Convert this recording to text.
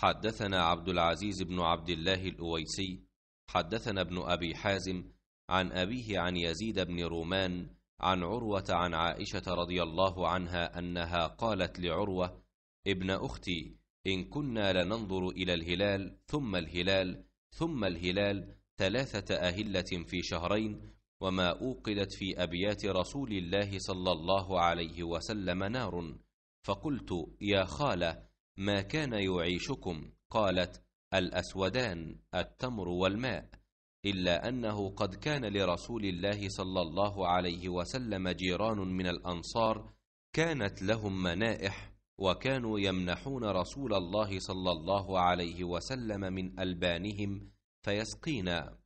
حدثنا عبد العزيز بن عبد الله الأويسي حدثنا ابن أبي حازم عن أبيه عن يزيد بن رومان عن عروة عن عائشة رضي الله عنها أنها قالت لعروة ابن أختي إن كنا لننظر إلى الهلال ثم الهلال ثم الهلال ثلاثة أهلة في شهرين وما أوقدت في أبيات رسول الله صلى الله عليه وسلم نار فقلت يا خالة ما كان يعيشكم قالت الأسودان التمر والماء إلا أنه قد كان لرسول الله صلى الله عليه وسلم جيران من الأنصار كانت لهم منائح وكانوا يمنحون رسول الله صلى الله عليه وسلم من ألبانهم فيسقينا